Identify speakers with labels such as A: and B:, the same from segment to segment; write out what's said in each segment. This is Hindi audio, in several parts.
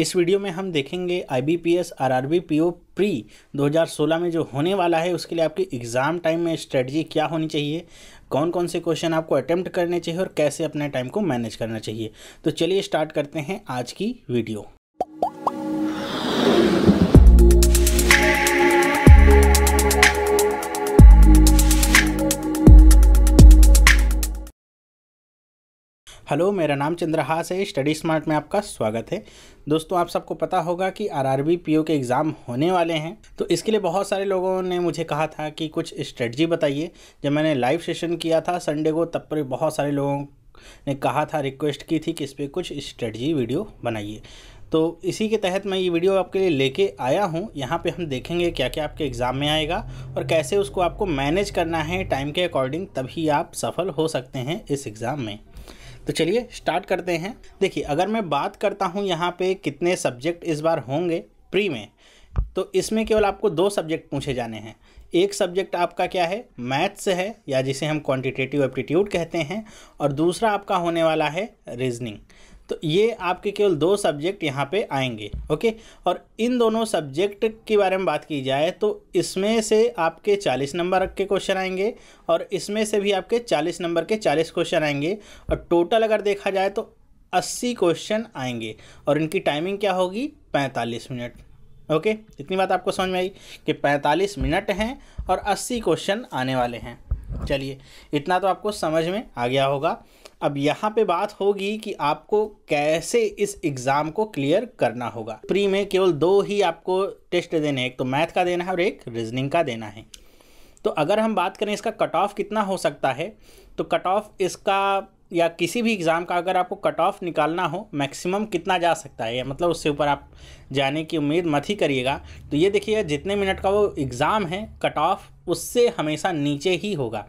A: इस वीडियो में हम देखेंगे I B P S R R B P O pre दो हज़ार सोलह में जो होने वाला है उसके लिए आपकी एग्ज़ाम टाइम में स्ट्रेटजी क्या होनी चाहिए कौन कौन से क्वेश्चन आपको अटैम्प्ट करने चाहिए और कैसे अपने टाइम को मैनेज करना चाहिए तो चलिए स्टार्ट करते हैं आज की वीडियो हेलो मेरा नाम चंद्रहास है स्टडी स्मार्ट में आपका स्वागत है दोस्तों आप सबको पता होगा कि आरआरबी पीओ के एग्ज़ाम होने वाले हैं तो इसके लिए बहुत सारे लोगों ने मुझे कहा था कि कुछ स्ट्रेटजी बताइए जब मैंने लाइव सेशन किया था संडे को तब पर बहुत सारे लोगों ने कहा था रिक्वेस्ट की थी कि इस पर कुछ स्ट्रेटजी वीडियो बनाइए तो इसी के तहत मैं ये वीडियो आपके लिए लेके आया हूँ यहाँ पे हम देखेंगे क्या क्या आपके एग्ज़ाम में आएगा और कैसे उसको आपको मैनेज करना है टाइम के अकॉर्डिंग तभी आप सफल हो सकते हैं इस एग्ज़ाम में तो चलिए स्टार्ट करते हैं देखिए अगर मैं बात करता हूँ यहाँ पे कितने सब्जेक्ट इस बार होंगे प्री में तो इसमें केवल आपको दो सब्जेक्ट पूछे जाने हैं एक सब्जेक्ट आपका क्या है मैथ्स है या जिसे हम क्वांटिटेटिव एप्टीट्यूड कहते हैं और दूसरा आपका होने वाला है रीजनिंग तो ये आपके केवल दो सब्जेक्ट यहाँ पे आएंगे ओके और इन दोनों सब्जेक्ट के बारे में बात की जाए तो इसमें से आपके चालीस नंबर के क्वेश्चन आएंगे और इसमें से भी आपके चालीस नंबर के चालीस क्वेश्चन आएंगे और टोटल अगर देखा जाए तो अस्सी क्वेश्चन आएंगे और इनकी टाइमिंग क्या होगी पैंतालीस मिनट ओके इतनी बात आपको समझ में आई कि पैंतालीस मिनट हैं और अस्सी क्वेश्चन आने वाले हैं चलिए इतना तो आपको समझ में आ गया होगा अब यहाँ पे बात होगी कि आपको कैसे इस एग्ज़ाम को क्लियर करना होगा प्री में केवल दो ही आपको टेस्ट देने हैं एक तो मैथ का देना है और एक रीजनिंग का देना है तो अगर हम बात करें इसका कट ऑफ कितना हो सकता है तो कट ऑफ इसका या किसी भी एग्ज़ाम का अगर आपको कट ऑफ निकालना हो मैक्सिमम कितना जा सकता है या मतलब उससे ऊपर आप जाने की उम्मीद मत ही करिएगा तो ये देखिए जितने मिनट का वो एग्ज़ाम है कट ऑफ उससे हमेशा नीचे ही होगा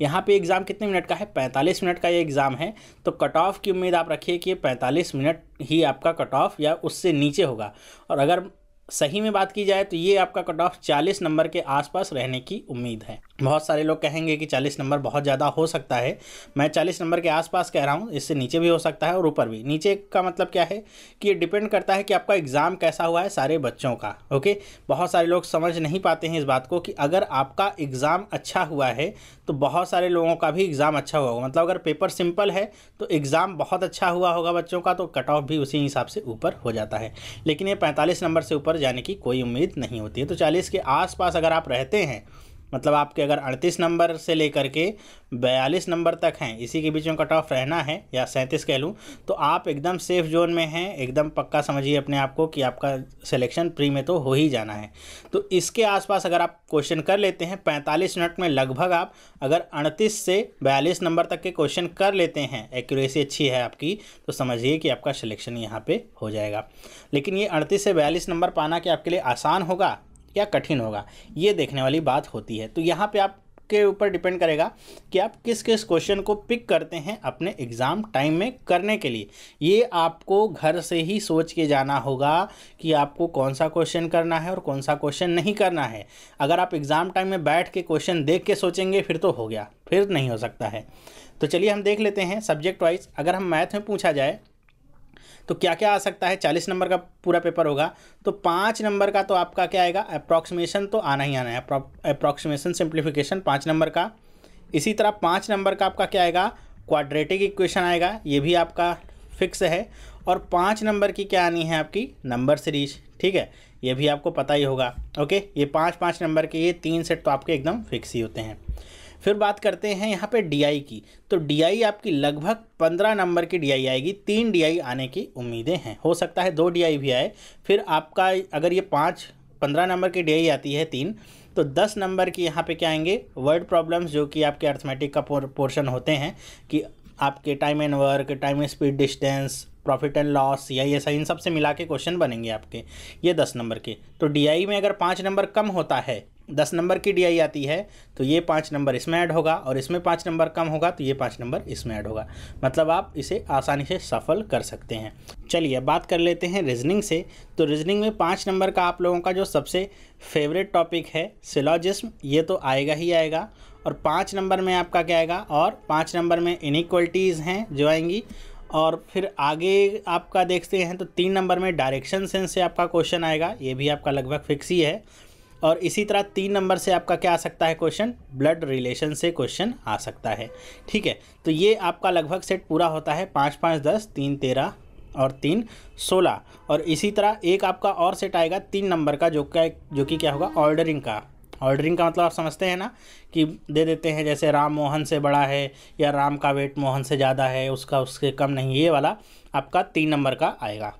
A: यहाँ पे एग्ज़ाम कितने मिनट का है 45 मिनट का ये एग्ज़ाम है तो कट ऑफ की उम्मीद आप रखिए कि 45 मिनट ही आपका कट ऑफ या उससे नीचे होगा और अगर सही में बात की जाए तो ये आपका कट ऑफ चालीस नंबर के आसपास रहने की उम्मीद है बहुत सारे लोग कहेंगे कि चालीस नंबर बहुत ज़्यादा हो सकता है मैं चालीस नंबर के आसपास कह रहा हूँ इससे नीचे भी हो सकता है और ऊपर भी नीचे का मतलब क्या है कि ये डिपेंड करता है कि आपका एग्ज़ाम कैसा हुआ है सारे बच्चों का ओके बहुत सारे लोग समझ नहीं पाते हैं इस बात को कि अगर आपका एग्ज़ाम अच्छा हुआ है तो बहुत सारे लोगों का भी एग्ज़ाम अच्छा हुआ होगा मतलब अगर पेपर सिंपल है तो एग्ज़ाम बहुत अच्छा हुआ होगा बच्चों का तो कट ऑफ भी उसी हिसाब से ऊपर हो जाता है लेकिन ये पैंतालीस नंबर से ऊपर जाने की कोई उम्मीद नहीं होती है तो चालीस के आसपास अगर आप रहते हैं मतलब आपके अगर 38 नंबर से लेकर के 42 नंबर तक हैं इसी के बीच में कट ऑफ रहना है या सैंतीस कह लूँ तो आप एकदम सेफ जोन में हैं एकदम पक्का समझिए अपने आप को कि आपका सिलेक्शन प्री में तो हो ही जाना है तो इसके आसपास अगर आप क्वेश्चन कर लेते हैं पैंतालीस मिनट में लगभग आप अगर अड़तीस से बयालीस नंबर तक के क्वेश्चन कर लेते हैं एक्यूरेसी अच्छी है आपकी तो समझिए कि आपका सिलेक्शन यहाँ पर हो जाएगा लेकिन ये अड़तीस से बयालीस नंबर पाना कि आपके लिए आसान होगा या कठिन होगा ये देखने वाली बात होती है तो यहाँ पे आप के ऊपर डिपेंड करेगा कि आप किस किस क्वेश्चन को पिक करते हैं अपने एग्ज़ाम टाइम में करने के लिए ये आपको घर से ही सोच के जाना होगा कि आपको कौन सा क्वेश्चन करना है और कौन सा क्वेश्चन नहीं करना है अगर आप एग्ज़ाम टाइम में बैठ के क्वेश्चन देख के सोचेंगे फिर तो हो गया फिर नहीं हो सकता है तो चलिए हम देख लेते हैं सब्जेक्ट वाइज अगर हम मैथ में पूछा जाए तो क्या क्या आ सकता है चालीस नंबर का पूरा पेपर होगा तो पाँच नंबर का तो आपका क्या आएगा अप्रॉक्सीमेशन तो आना ही आना है अप्रॉक्सीमेशन सिंप्लीफिकेशन पाँच नंबर का इसी तरह पाँच नंबर का आपका क्या आएगा क्वाड्रेटिक इक्वेशन आएगा ये भी आपका फिक्स है और पाँच नंबर की क्या आनी है आपकी नंबर सीरीज ठीक है ये भी आपको पता ही होगा ओके ये पाँच पाँच नंबर के ये तीन सेट तो आपके एकदम फिक्स ही होते हैं फिर बात करते हैं यहाँ पे डीआई की तो डीआई आपकी लगभग पंद्रह नंबर की डीआई आएगी तीन डीआई आने की उम्मीदें हैं हो सकता है दो डीआई भी आए फिर आपका अगर ये पाँच पंद्रह नंबर की डीआई आती है तीन तो दस नंबर की यहाँ पे क्या आएंगे वर्ड प्रॉब्लम्स जो कि आपके अर्थमेटिक का पोर्शन होते हैं कि आपके time and work time and speed distance profit and loss या ये सही इन सब से मिला के क्वेश्चन बनेंगे आपके ये दस नंबर के तो डीआई में अगर पाँच नंबर कम होता है दस नंबर की डीआई आती है तो ये पाँच नंबर इसमें ऐड होगा और इसमें पाँच नंबर कम होगा तो ये पाँच नंबर इसमें ऐड होगा मतलब आप इसे आसानी से सफल कर सकते हैं चलिए बात कर लेते हैं रीजनिंग से तो रीजनिंग में पाँच नंबर का आप लोगों का जो सबसे फेवरेट टॉपिक है सिलॉजिस्म ये तो आएगा ही आएगा और पाँच नंबर में आपका क्या आएगा और पाँच नंबर में इनिक्वलिटीज़ हैं जो आएंगी और फिर आगे आपका देखते हैं तो तीन नंबर में डायरेक्शन सेंस से आपका क्वेश्चन आएगा ये भी आपका लगभग फिक्स ही है और इसी तरह तीन नंबर से आपका क्या आ सकता है क्वेश्चन ब्लड रिलेशन से क्वेश्चन आ सकता है ठीक है तो ये आपका लगभग सेट पूरा होता है पाँच पाँच दस तीन तेरह और तीन सोलह और इसी तरह एक आपका और सेट आएगा तीन नंबर का जो क्या जो कि क्या होगा ऑर्डरिंग का ऑर्डरिंग का मतलब आप समझते हैं ना कि दे देते हैं जैसे राम मोहन से बड़ा है या राम का वेट मोहन से ज़्यादा है उसका उससे कम नहीं ये वाला आपका तीन नंबर का आएगा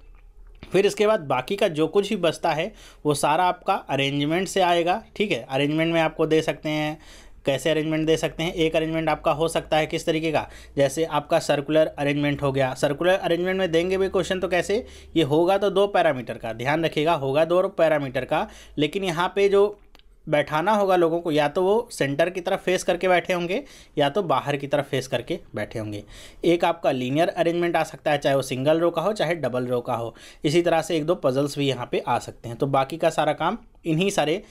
A: फिर इसके बाद बाकी का जो कुछ भी बचता है वो सारा आपका अरेंजमेंट से आएगा ठीक है अरेंजमेंट में आपको दे सकते हैं कैसे अरेंजमेंट दे सकते हैं एक अरेंजमेंट आपका हो सकता है किस तरीके का जैसे आपका सर्कुलर अरेंजमेंट हो गया सर्कुलर अरेंजमेंट में देंगे भी क्वेश्चन तो कैसे ये होगा तो दो पैरामीटर का ध्यान रखिएगा होगा दो पैरामीटर का लेकिन यहाँ पे जो बैठाना होगा लोगों को या तो वो सेंटर की तरफ फेस करके बैठे होंगे या तो बाहर की तरफ फेस करके बैठे होंगे एक आपका लीनियर अरेंजमेंट आ सकता है चाहे वो सिंगल रो का हो चाहे डबल रो का हो इसी तरह से एक दो पजल्स भी यहाँ पे आ सकते हैं तो बाकी का सारा काम इन्हीं सारे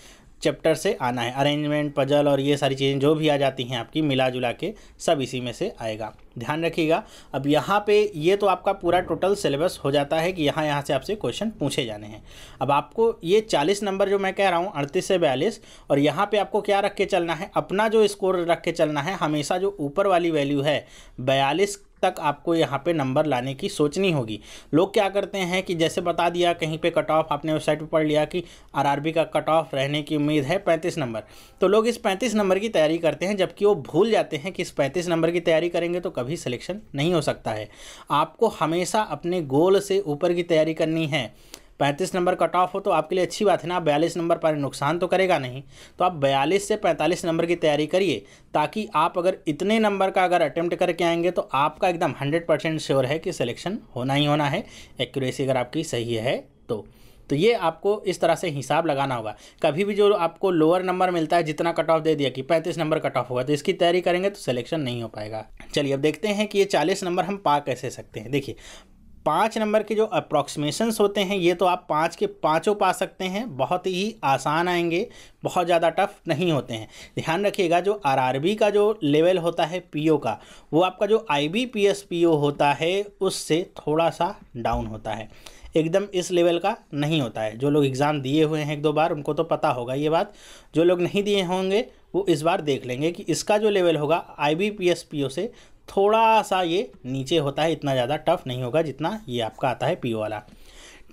A: चैप्टर से आना है अरेंजमेंट पजल और ये सारी चीज़ें जो भी आ जाती हैं आपकी मिला जुला के सब इसी में से आएगा ध्यान रखिएगा अब यहाँ पे ये तो आपका पूरा टोटल सिलेबस हो जाता है कि यहाँ यहाँ से आपसे क्वेश्चन पूछे जाने हैं अब आपको ये चालीस नंबर जो मैं कह रहा हूँ अड़तीस से बयालीस और यहाँ पे आपको क्या रख के चलना है अपना जो स्कोर रख के चलना है हमेशा जो ऊपर वाली वैल्यू है बयालीस तक आपको यहाँ पे नंबर लाने की सोचनी होगी लोग क्या करते हैं कि जैसे बता दिया कहीं पे कट ऑफ आपने वेबसाइट पर पढ़ लिया कि आरआरबी का कट ऑफ रहने की उम्मीद है 35 नंबर तो लोग इस 35 नंबर की तैयारी करते हैं जबकि वो भूल जाते हैं कि इस 35 नंबर की तैयारी करेंगे तो कभी कभी सिलेक्शन नहीं हो सकता है आपको हमेशा अपने गोल से ऊपर की तैयारी करनी है पैंतीस नंबर कट ऑफ हो तो आपके लिए अच्छी बात है ना आप बयालीस नंबर पर नुकसान तो करेगा नहीं तो आप बयालीस से पैंतालीस नंबर की तैयारी करिए ताकि आप अगर इतने नंबर का अगर अटैम्प्ट करके आएंगे तो आपका एकदम हंड्रेड परसेंट श्योर है कि सिलेक्शन होना ही होना है एक्यूरेसी अगर आपकी सही है तो तो ये आपको इस तरह से हिसाब लगाना होगा कभी भी जो आपको लोअर नंबर मिलता है जितना कट ऑफ दे दिया कि पैंतीस नंबर कट ऑफ होगा तो इसकी तैयारी करेंगे तो सिलेक्शन नहीं हो पाएगा चलिए अब देखते हैं कि ये चालीस नंबर हम पा कैसे सकते हैं देखिए पाँच नंबर के जो अप्रॉक्सीमेशंस होते हैं ये तो आप पाँच के पाँचों पा सकते हैं बहुत ही आसान आएंगे बहुत ज़्यादा टफ नहीं होते हैं ध्यान रखिएगा जो आरआरबी का जो लेवल होता है पीओ का वो आपका जो आईबीपीएस पीओ होता है उससे थोड़ा सा डाउन होता है एकदम इस लेवल का नहीं होता है जो लोग एग्ज़ाम दिए हुए हैं एक दो बार उनको तो पता होगा ये बात जो लोग नहीं दिए होंगे वो इस बार देख लेंगे कि इसका जो लेवल होगा I B P S P O से थोड़ा सा ये नीचे होता है इतना ज़्यादा टफ नहीं होगा जितना ये आपका आता है पी वाला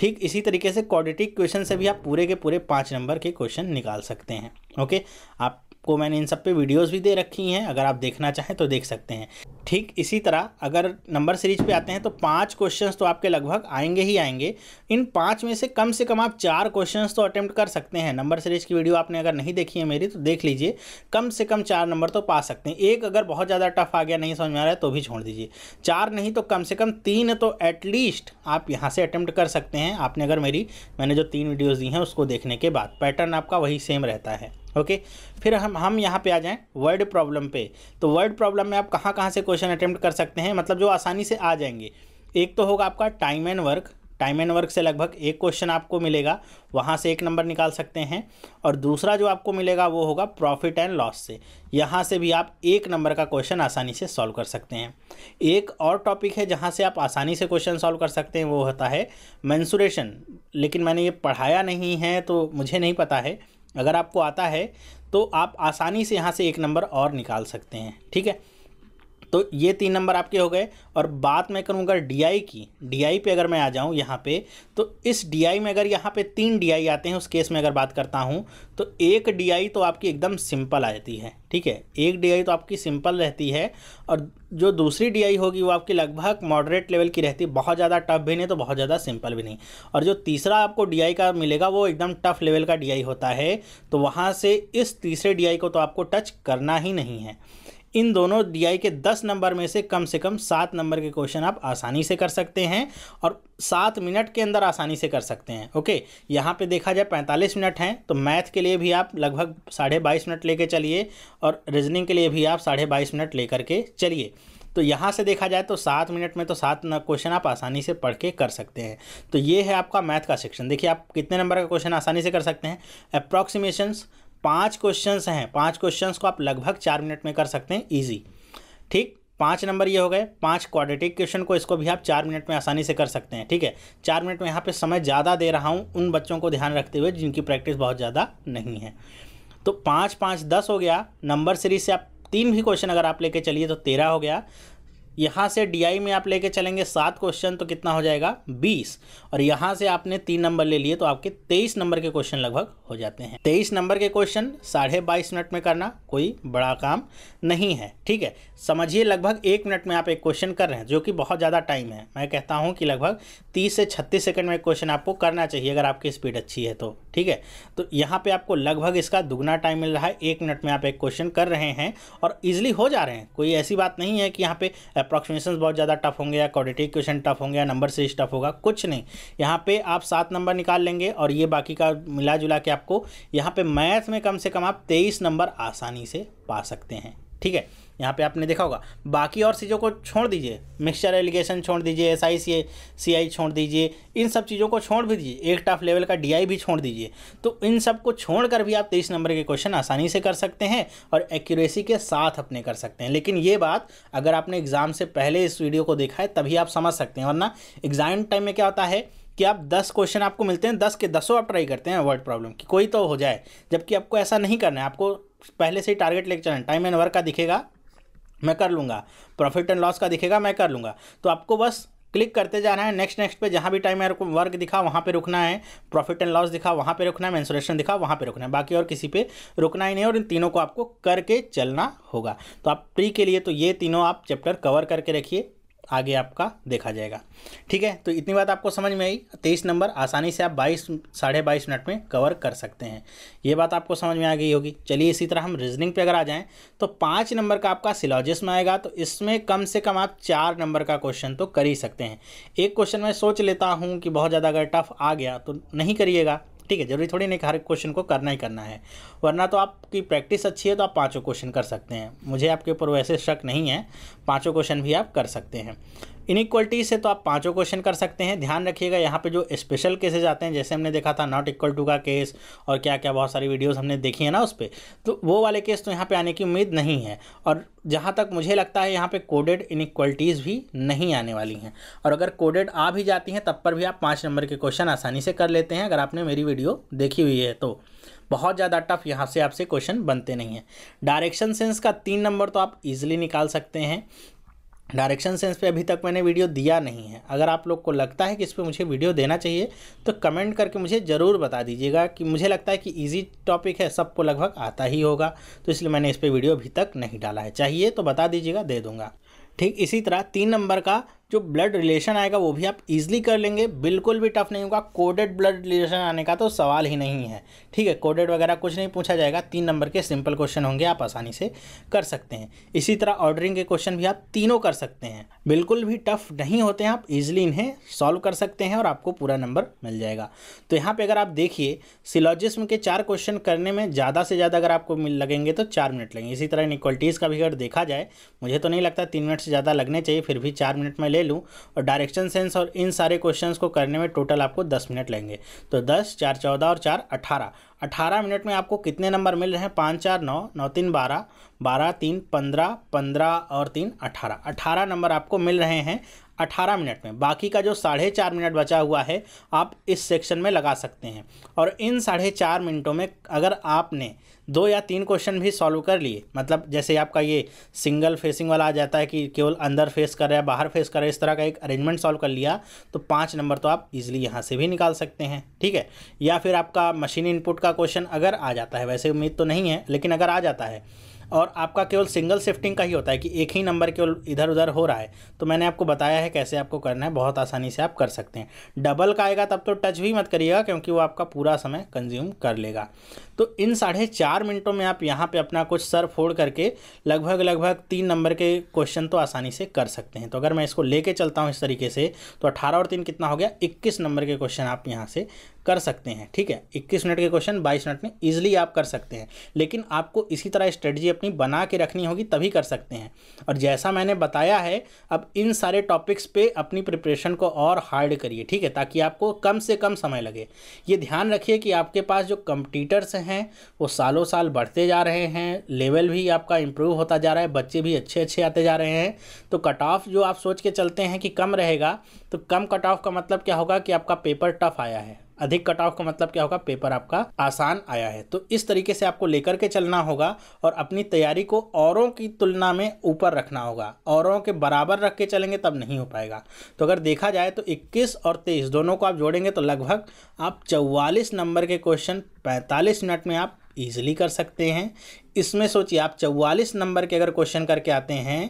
A: ठीक इसी तरीके से क्वाड्रेटिक क्वेश्चन से भी आप पूरे के पूरे पाँच नंबर के क्वेश्चन निकाल सकते हैं ओके आप को मैंने इन सब पे वीडियोस भी दे रखी हैं अगर आप देखना चाहें तो देख सकते हैं ठीक इसी तरह अगर नंबर सीरीज पे आते हैं तो पांच क्वेश्चंस तो आपके लगभग आएंगे ही आएंगे इन पांच में से कम से कम आप चार क्वेश्चंस तो अटैम्प्ट कर सकते हैं नंबर सीरीज की वीडियो आपने अगर नहीं देखी है मेरी तो देख लीजिए कम से कम चार नंबर तो पा सकते हैं एक अगर बहुत ज़्यादा टफ आ गया नहीं समझ में आ रहा है तो भी छोड़ दीजिए चार नहीं तो कम से कम तीन तो एटलीस्ट आप यहाँ से अटैम्प्ट कर सकते हैं आपने अगर मेरी मैंने जो तीन वीडियोज़ दी हैं उसको देखने के बाद पैटर्न आपका वही सेम रहता है ओके फिर हम हम यहाँ पे आ जाएं वर्ड प्रॉब्लम पे तो वर्ड प्रॉब्लम में आप कहाँ कहाँ से क्वेश्चन अटैम्प्ट कर सकते हैं मतलब जो आसानी से आ जाएंगे एक तो होगा आपका time and work time and work से लगभग एक क्वेश्चन आपको मिलेगा वहाँ से एक नंबर निकाल सकते हैं और दूसरा जो आपको मिलेगा वो होगा प्रॉफिट एंड लॉस से यहाँ से भी आप एक नंबर का क्वेश्चन आसानी से सॉल्व कर सकते हैं एक और टॉपिक है जहाँ से आप आसानी से क्वेश्चन सॉल्व कर सकते हैं वो होता है मैंसूरेशन लेकिन मैंने ये पढ़ाया नहीं है तो मुझे नहीं पता है अगर आपको आता है तो आप आसानी से यहाँ से एक नंबर और निकाल सकते हैं ठीक है तो ये तीन नंबर आपके हो गए और बात मैं करूँगा डी की डी पे अगर मैं आ जाऊँ यहाँ पे तो इस डी में अगर यहाँ पे तीन डी आते हैं उस केस में अगर बात करता हूँ तो एक डी तो आपकी एकदम सिंपल आ जाती है ठीक है एक डी तो आपकी सिंपल रहती है और जो दूसरी डी होगी वो आपकी लगभग मॉडरेट लेवल की रहती है बहुत ज़्यादा टफ भी नहीं तो बहुत ज़्यादा सिंपल भी नहीं और जो तीसरा आपको डी का मिलेगा वो एकदम टफ लेवल का डी होता है तो वहाँ से इस तीसरे डी को तो आपको टच करना ही नहीं है इन दोनों डीआई के दस नंबर में से कम से कम सात नंबर के क्वेश्चन आप आसानी से कर सकते हैं और सात मिनट के अंदर आसानी से कर सकते हैं ओके यहाँ पे देखा जाए पैंतालीस मिनट हैं तो मैथ के लिए भी आप लगभग साढ़े बाईस मिनट लेके चलिए और रीजनिंग के लिए भी आप साढ़े बाईस मिनट ले के चलिए तो यहाँ से देखा जाए तो सात मिनट में तो सात क्वेश्चन आप आसानी से पढ़ के कर सकते हैं तो ये है आपका मैथ का सेक्शन देखिए आप कितने नंबर का क्वेश्चन आसानी से कर सकते हैं अप्रॉक्सीमेशंस पांच क्वेश्चंस हैं पांच क्वेश्चंस को आप लगभग चार मिनट में कर सकते हैं ईजी ठीक पाँच नंबर ये हो गए पाँच क्वाड्रेटिक क्वेश्चन को इसको भी आप चार मिनट में आसानी से कर सकते हैं ठीक है चार मिनट में यहाँ पे समय ज़्यादा दे रहा हूँ उन बच्चों को ध्यान रखते हुए जिनकी प्रैक्टिस बहुत ज़्यादा नहीं है तो पाँच पाँच दस हो गया नंबर सीरीज से आप तीन भी क्वेश्चन अगर आप लेके चलिए तो तेरह हो गया यहाँ से डी में आप लेके चलेंगे सात क्वेश्चन तो कितना हो जाएगा बीस और यहाँ से आपने तीन नंबर ले लिए तो आपके तेईस नंबर के क्वेश्चन लगभग हो जाते हैं तेईस नंबर के क्वेश्चन साढ़े बाईस मिनट में करना कोई बड़ा काम नहीं है ठीक है समझिए लगभग एक मिनट में आप एक क्वेश्चन कर रहे हैं जो कि बहुत ज़्यादा टाइम है मैं कहता हूँ कि लगभग तीस से छत्तीस सेकेंड में क्वेश्चन आपको करना चाहिए अगर आपकी स्पीड अच्छी है तो ठीक है तो यहाँ पर आपको लगभग इसका दुगना टाइम मिल रहा है एक मिनट में आप एक क्वेश्चन कर रहे हैं और ईजिली हो जा रहे हैं कोई ऐसी बात नहीं है कि यहाँ पर अप्रॉक्सीमेशन बहुत ज़्यादा टफ होंगे या क्वाड्रेटिक क्वेश्चन टफ होंगे या नंबर सीरीज टफ होगा कुछ नहीं यहाँ पे आप सात नंबर निकाल लेंगे और ये बाकी का मिला जुला के आपको यहाँ पे मैथ में कम से कम आप तेईस नंबर आसानी से पा सकते हैं ठीक है यहाँ पे आपने देखा होगा बाकी और चीज़ों को छोड़ दीजिए मिक्सचर एलिगेशन छोड़ दीजिए एस आई सी सी आई छोड़ दीजिए इन सब चीज़ों को छोड़ भी दीजिए एक टाफ लेवल का डी आई भी छोड़ दीजिए तो इन सब को छोड़ कर भी आप तेईस नंबर के क्वेश्चन आसानी से कर सकते हैं और एक्यूरेसी के साथ अपने कर सकते हैं लेकिन ये बात अगर आपने एग्ज़ाम से पहले इस वीडियो को देखा है तभी आप समझ सकते हैं वरना एग्ज़ाम टाइम में क्या होता है कि आप दस क्वेश्चन आपको मिलते हैं दस के दसों आप ट्राई करते हैं वर्ड प्रॉब्लम की कोई तो हो जाए जबकि आपको ऐसा नहीं करना है आपको पहले से ही टारगेट लेकर चलना टाइम एंड वर्क का दिखेगा मैं कर लूँगा प्रॉफिट एंड लॉस का दिखेगा मैं कर लूँगा तो आपको बस क्लिक करते जाना है नेक्स्ट नेक्स्ट पे जहाँ भी टाइम मेरे को वर्क दिखा वहाँ पे रुकना है प्रॉफिट एंड लॉस दिखा वहाँ पे रुकना है मैंसोरेशन दिखा वहाँ पे रुकना है बाकी और किसी पे रुकना ही नहीं और इन तीनों को आपको करके चलना होगा तो आप प्री के लिए तो ये तीनों आप चैप्टर कवर करके रखिए आगे आपका देखा जाएगा ठीक है तो इतनी बात आपको समझ में आई तेईस नंबर आसानी से आप बाईस साढ़े बाईस मिनट में कवर कर सकते हैं ये बात आपको समझ में आ गई होगी चलिए इसी तरह हम रीजनिंग पे अगर आ जाएँ तो पाँच नंबर का आपका सिलॉजिस में आएगा तो इसमें कम से कम आप चार नंबर का क्वेश्चन तो कर ही सकते हैं एक क्वेश्चन मैं सोच लेता हूँ कि बहुत ज़्यादा अगर टफ आ गया तो नहीं करिएगा ठीक है जरूरी थोड़ी नहीं कि हर क्वेश्चन को करना ही करना है वरना तो आपकी प्रैक्टिस अच्छी है तो आप पाँचों क्वेश्चन कर सकते हैं मुझे आपके ऊपर वैसे शक नहीं है पाँचों क्वेश्चन भी आप कर सकते हैं इनिक्वलिटी से तो आप पांचों क्वेश्चन कर सकते हैं ध्यान रखिएगा यहाँ पे जो स्पेशल केसेज आते हैं जैसे हमने देखा था नॉट इक्वल टू का केस और क्या क्या बहुत सारी वीडियोस हमने देखी है ना उस पर तो वो वाले केस तो यहाँ पे आने की उम्मीद नहीं है और जहाँ तक मुझे लगता है यहाँ पे कोडेड इनइक्वलिटीज़ भी नहीं आने वाली हैं और अगर कोडेड आ भी जाती हैं तब पर भी आप पाँच नंबर के क्वेश्चन आसानी से कर लेते हैं अगर आपने मेरी वीडियो देखी हुई है तो बहुत ज़्यादा टफ यहाँ से आपसे क्वेश्चन बनते नहीं हैं डायरेक्शन सेंस का तीन नंबर तो आप इजीली निकाल सकते हैं डायरेक्शन सेंस पे अभी तक मैंने वीडियो दिया नहीं है अगर आप लोग को लगता है कि इस पर मुझे वीडियो देना चाहिए तो कमेंट करके मुझे ज़रूर बता दीजिएगा कि मुझे लगता है कि इजी टॉपिक है सबको लगभग आता ही होगा तो इसलिए मैंने इस पर वीडियो अभी तक नहीं डाला है चाहिए तो बता दीजिएगा दे दूँगा ठीक इसी तरह तीन नंबर का जो ब्लड रिलेशन आएगा वो भी आप इजीली कर लेंगे बिल्कुल भी टफ नहीं होगा कोडेड ब्लड रिलेशन आने का तो सवाल ही नहीं है ठीक है कोडेड वगैरह कुछ नहीं पूछा जाएगा तीन नंबर के सिंपल क्वेश्चन होंगे आप आसानी से कर सकते हैं इसी तरह ऑर्डरिंग के क्वेश्चन भी आप तीनों कर सकते हैं बिल्कुल भी टफ नहीं होते हैं आप इजिली इन्हें सॉल्व कर सकते हैं और आपको पूरा नंबर मिल जाएगा तो यहाँ पर अगर आप देखिए सिलॉजिस्म के चार क्वेश्चन करने में ज़्यादा से ज़्यादा अगर आपको लगेंगे तो चार मिनट लगेंगे इसी तरह इन का भी अगर देखा जाए मुझे तो नहीं लगता तीन मिनट मिनट से ज़्यादा लगने चाहिए फिर भी चार मिनट में ले लूँ और डायरेक्शन सेंस और इन सारे क्वेश्चन को करने में टोटल आपको दस मिनट लेंगे तो दस चार चौदह और चार अठारह अठारह मिनट में आपको कितने नंबर मिल रहे हैं पाँच चार नौ नौ तीन बारह बारह तीन पंद्रह पंद्रह और तीन अठारह अठारह नंबर आपको मिल रहे हैं 18 मिनट में बाकी का जो साढ़े चार मिनट बचा हुआ है आप इस सेक्शन में लगा सकते हैं और इन साढ़े चार मिनटों में अगर आपने दो या तीन क्वेश्चन भी सॉल्व कर लिए मतलब जैसे आपका ये सिंगल फेसिंग वाला आ जाता है कि केवल अंदर फेस कर रहा है बाहर फेस कर रहा है इस तरह का एक अरेंजमेंट सॉल्व कर लिया तो पाँच नंबर तो आप इजीली यहाँ से भी निकाल सकते हैं ठीक है या फिर आपका मशीन इनपुट का क्वेश्चन अगर आ जाता है वैसे उम्मीद तो नहीं है लेकिन अगर आ जाता है और आपका केवल सिंगल शिफ्टिंग का ही होता है कि एक ही नंबर केवल इधर उधर हो रहा है तो मैंने आपको बताया है कैसे आपको करना है बहुत आसानी से आप कर सकते हैं डबल का आएगा तब तो टच भी मत करिएगा क्योंकि वो आपका पूरा समय कंज्यूम कर लेगा तो इन साढ़े चार मिनटों में आप यहाँ पे अपना कुछ सर फोड़ करके लगभग लगभग तीन नंबर के क्वेश्चन तो आसानी से कर सकते हैं तो अगर मैं इसको लेके चलता हूँ इस तरीके से तो अठारह और तीन कितना हो गया इक्कीस नंबर के क्वेश्चन आप यहाँ से कर सकते हैं ठीक है 21 मिनट के क्वेश्चन 22 मिनट में ईजिली आप कर सकते हैं लेकिन आपको इसी तरह स्ट्रेटजी अपनी बना के रखनी होगी तभी कर सकते हैं और जैसा मैंने बताया है अब इन सारे टॉपिक्स पे अपनी प्रिपरेशन को और हार्ड करिए ठीक है ताकि आपको कम से कम समय लगे ये ध्यान रखिए कि आपके पास जो कंप्यूटर्स हैं हैं वो सालों साल बढ़ते जा रहे हैं लेवल भी आपका इम्प्रूव होता जा रहा है बच्चे भी अच्छे अच्छे आते जा रहे हैं तो कट ऑफ जो आप सोच के चलते हैं कि कम रहेगा तो कम कट ऑफ का मतलब क्या होगा कि आपका पेपर टफ आया है अधिक कट ऑफ का मतलब क्या होगा पेपर आपका आसान आया है तो इस तरीके से आपको लेकर के चलना होगा और अपनी तैयारी को औरों की तुलना में ऊपर रखना होगा औरों के बराबर रख के चलेंगे तब नहीं हो पाएगा तो अगर देखा जाए तो 21 और 23 दोनों को आप जोड़ेंगे तो लगभग आप 44 नंबर के क्वेश्चन 45 मिनट में आप ईजिली कर सकते हैं इसमें सोचिए आप 44 नंबर के अगर क्वेश्चन करके आते हैं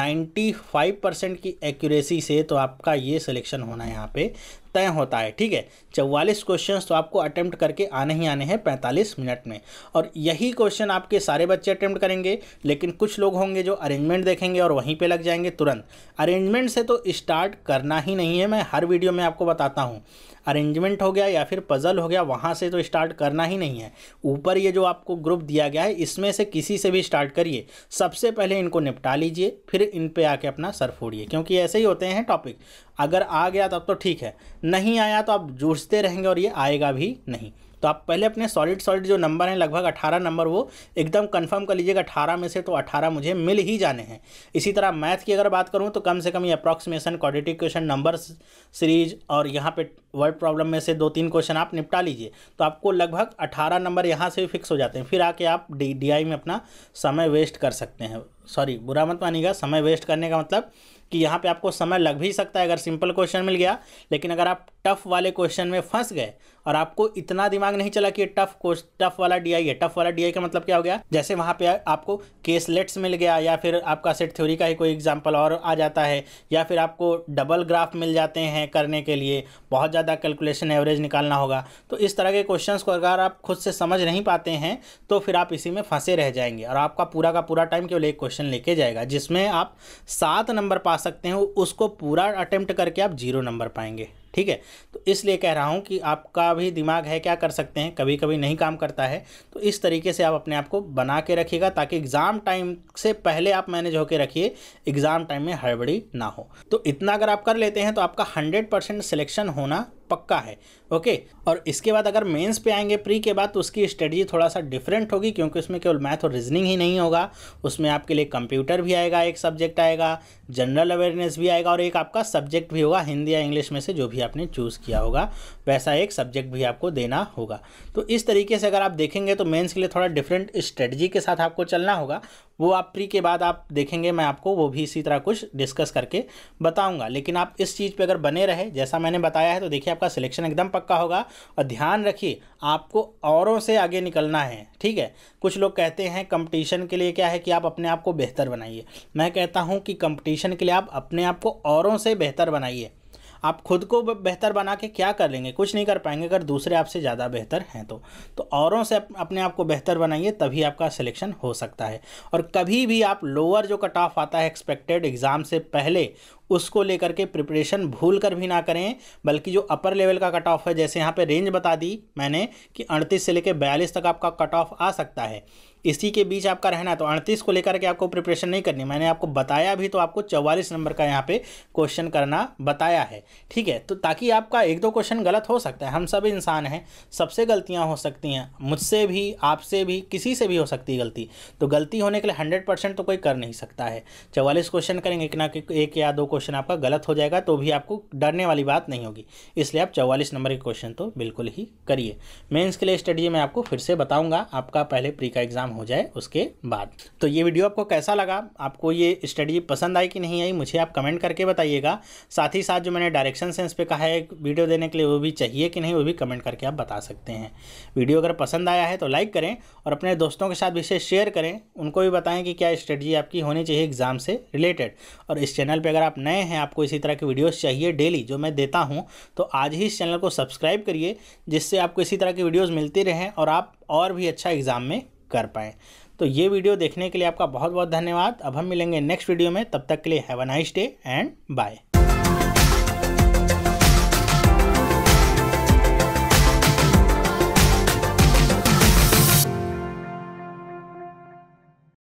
A: 95 परसेंट की एक्यूरेसी से तो आपका ये सिलेक्शन होना यहाँ पे तय होता है ठीक है चौवालीस क्वेश्चन तो आपको अटैम्प्ट करके आने ही आने हैं पैंतालीस मिनट में और यही क्वेश्चन आपके सारे बच्चे अटैम्प्ट करेंगे लेकिन कुछ लोग होंगे जो अरेंजमेंट देखेंगे और वहीं पर लग जाएंगे तुरंत अरेंजमेंट से तो स्टार्ट करना ही नहीं है मैं हर वीडियो में आपको बताता हूँ अरेंजमेंट हो गया या फिर पज़ल हो गया वहाँ से तो स्टार्ट करना ही नहीं है ऊपर ये जो आपको ग्रुप दिया गया है इसमें से किसी से भी स्टार्ट करिए सबसे पहले इनको निपटा लीजिए फिर इन पे आके अपना सर फोड़िए क्योंकि ऐसे ही होते हैं टॉपिक अगर आ गया तब तो ठीक है नहीं आया तो आप जूझते रहेंगे और ये आएगा भी नहीं तो आप पहले अपने सॉलिड सॉलिड जो नंबर हैं लगभग 18 नंबर वो एकदम कंफर्म कर लीजिएगा 18 में से तो 18 मुझे मिल ही जाने हैं इसी तरह मैथ की अगर बात करूं तो कम से कम ये approximation quadratic question number series और यहाँ पे वर्ड प्रॉब्लम में से दो तीन क्वेश्चन आप निपटा लीजिए तो आपको लगभग अठारह नंबर यहाँ से भी फिक्स हो जाते हैं फिर आके आप डी में अपना समय वेस्ट कर सकते हैं सॉरी बुरा मत मानिएगा समय वेस्ट करने का मतलब कि यहाँ पे आपको समय लग भी सकता है अगर सिंपल क्वेश्चन मिल गया लेकिन अगर आप टफ वाले क्वेश्चन में फंस गए और आपको इतना दिमाग नहीं चला कि टफ को टफ वाला डी है टफ वाला डी का मतलब क्या हो गया जैसे वहाँ पे आपको केसलेट्स मिल गया या फिर आपका सेट थ्योरी का ही कोई एग्जाम्पल और आ जाता है या फिर आपको डबल ग्राफ मिल जाते हैं करने के लिए बहुत ज़्यादा कैलकुलेशन एवरेज निकालना होगा तो इस तरह के क्वेश्चन को अगर आप खुद से समझ नहीं पाते हैं तो फिर आप इसी में फंसे रह जाएंगे और आपका पूरा का पूरा टाइम केवल एक क्वेश्चन लेके जाएगा जिसमें आप सात नंबर पा सकते हैं उसको पूरा अटैम्प्ट करके आप जीरो नंबर पाएंगे ठीक है तो इसलिए कह रहा हूँ कि आपका भी दिमाग है क्या कर सकते हैं कभी कभी नहीं काम करता है तो इस तरीके से आप अपने आप को बना के रखिएगा ताकि एग्ज़ाम टाइम से पहले आप मैनेज होकर रखिए एग्ज़ाम टाइम में हड़बड़ी ना हो तो इतना अगर आप कर लेते हैं तो आपका हंड्रेड परसेंट सिलेक्शन होना पक्का है ओके और इसके बाद अगर मेंस पे आएंगे प्री के बाद तो उसकी स्ट्रेटजी थोड़ा सा डिफरेंट होगी क्योंकि उसमें केवल मैथ और रीजनिंग ही नहीं होगा उसमें आपके लिए कंप्यूटर भी आएगा एक सब्जेक्ट आएगा जनरल अवेयरनेस भी आएगा और एक आपका सब्जेक्ट भी होगा हिंदी या इंग्लिश में से जो भी आपने चूज़ किया होगा वैसा एक सब्जेक्ट भी आपको देना होगा तो इस तरीके से अगर आप देखेंगे तो मेन्स के लिए थोड़ा डिफरेंट स्ट्रेटजी के साथ आपको चलना होगा वो आप प्री के बाद आप देखेंगे मैं आपको वो भी इसी तरह कुछ डिस्कस करके बताऊंगा लेकिन आप इस चीज़ पे अगर बने रहे जैसा मैंने बताया है तो देखिए आपका सिलेक्शन एकदम पक्का होगा और ध्यान रखिए आपको औरों से आगे निकलना है ठीक है कुछ लोग कहते हैं कंपटीशन के लिए क्या है कि आप अपने आप को बेहतर बनाइए मैं कहता हूँ कि कंपटीशन के लिए आप अपने आप को औरों से बेहतर बनाइए आप खुद को बेहतर बना के क्या कर लेंगे कुछ नहीं कर पाएंगे अगर दूसरे आपसे ज़्यादा बेहतर हैं तो तो औरों से अपने आप को बेहतर बनाइए तभी आपका सिलेक्शन हो सकता है और कभी भी आप लोअर जो कट ऑफ आता है एक्सपेक्टेड एग्ज़ाम से पहले उसको लेकर के प्रिपरेशन भूल कर भी ना करें बल्कि जो अपर लेवल का कट ऑफ है जैसे यहाँ पे रेंज बता दी मैंने कि अड़तीस से लेकर बयालीस तक आपका कट ऑफ आ सकता है इसी के बीच आपका रहना है तो अड़तीस को लेकर के आपको प्रिपरेशन नहीं करनी मैंने आपको बताया भी तो आपको 44 नंबर का यहाँ पे क्वेश्चन करना बताया है ठीक है तो ताकि आपका एक दो क्वेश्चन गलत हो सकता है हम सब इंसान हैं सबसे गलतियाँ हो सकती हैं मुझसे भी आपसे भी किसी से भी हो सकती है गलती तो गलती होने के लिए हंड्रेड तो कोई कर नहीं सकता है चवालीस क्वेश्चन करेंगे एक ना एक या दो क्वेश्चन क्वेश्चन आपका गलत हो जाएगा तो भी आपको डरने वाली बात नहीं होगी इसलिए आप चौवालीस नंबर के क्वेश्चन तो बिल्कुल ही करिए मेंस के लिए स्टडी मैं आपको फिर से बताऊंगा आपका पहले प्री का एग्जाम हो जाए उसके बाद तो ये वीडियो आपको कैसा लगा आपको ये स्टडी पसंद आई कि नहीं आई मुझे आप कमेंट करके बताइएगा साथ ही साथ जो मैंने डायरेक्शन सेंस पे कहा है वीडियो देने के लिए वो भी चाहिए कि नहीं वो भी कमेंट करके आप बता सकते हैं वीडियो अगर पसंद आया है तो लाइक करें और अपने दोस्तों के साथ विशेष शेयर करें उनको भी बताएं कि क्या स्ट्रेटजी आपकी होनी चाहिए एग्ज़ाम से रिलेटेड और इस चैनल पर अगर आप नए हैं आपको इसी तरह के वीडियोस चाहिए डेली जो मैं देता हूँ तो आज ही इस चैनल को सब्सक्राइब करिए जिससे आपको इसी तरह की वीडियोस मिलती रहें और आप और भी अच्छा एग्ज़ाम में कर पाएँ तो ये वीडियो देखने के लिए आपका बहुत बहुत धन्यवाद अब हम मिलेंगे नेक्स्ट वीडियो में तब तक के लिए have a nice day and bye